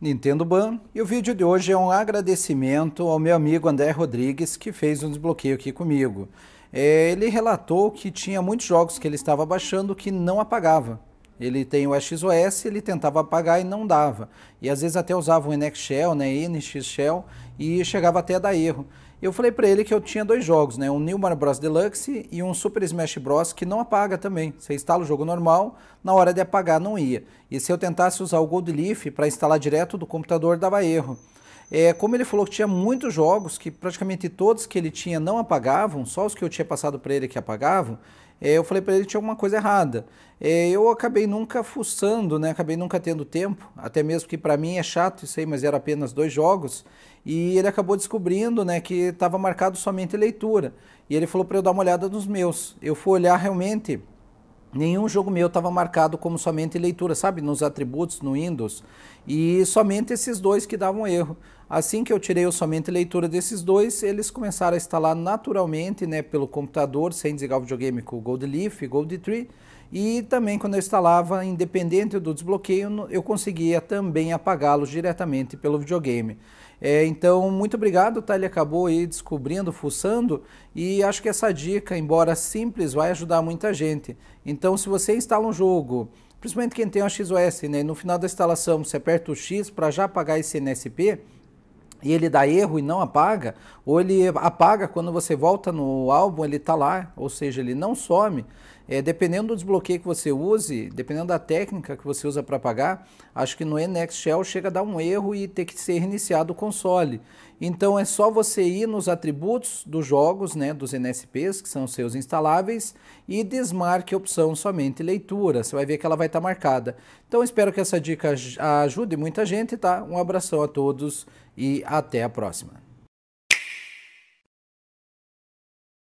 Nintendo Ban. E o vídeo de hoje é um agradecimento ao meu amigo André Rodrigues, que fez um desbloqueio aqui comigo. É, ele relatou que tinha muitos jogos que ele estava baixando que não apagava. Ele tem o XOS, ele tentava apagar e não dava. E às vezes até usava o NX Shell, né, NX Shell, e chegava até a dar erro eu falei para ele que eu tinha dois jogos, né? Um New Mario Bros Deluxe e um Super Smash Bros que não apaga também. Você instala o jogo normal, na hora de apagar não ia. E se eu tentasse usar o Gold Leaf para instalar direto do computador dava erro. É, como ele falou que tinha muitos jogos, que praticamente todos que ele tinha não apagavam, só os que eu tinha passado para ele que apagavam, é, eu falei para ele que tinha alguma coisa errada. É, eu acabei nunca fuçando, né? acabei nunca tendo tempo, até mesmo que para mim é chato isso aí, mas era apenas dois jogos. E ele acabou descobrindo né, que estava marcado somente leitura. E ele falou para eu dar uma olhada nos meus. Eu fui olhar realmente. Nenhum jogo meu estava marcado como somente leitura, sabe? Nos atributos, no Windows. E somente esses dois que davam erro. Assim que eu tirei o somente leitura desses dois, eles começaram a instalar naturalmente né, pelo computador, sem desligar o videogame com o Gold Leaf, Gold Tree. E também quando eu instalava, independente do desbloqueio, eu conseguia também apagá-los diretamente pelo videogame. É, então, muito obrigado, tá? Ele acabou aí descobrindo, fuçando, e acho que essa dica, embora simples, vai ajudar muita gente. Então, se você instala um jogo, principalmente quem tem uma XOS, né? No final da instalação, você aperta o X para já apagar esse NSP, e ele dá erro e não apaga, ou ele apaga quando você volta no álbum, ele está lá, ou seja, ele não some. É, dependendo do desbloqueio que você use, dependendo da técnica que você usa para apagar, acho que no Next Shell chega a dar um erro e ter que ser reiniciado o console. Então é só você ir nos atributos dos jogos, né, dos NSPs, que são seus instaláveis, e desmarque a opção somente leitura. Você vai ver que ela vai estar tá marcada. Então espero que essa dica ajude muita gente, tá? Um abração a todos e até a próxima.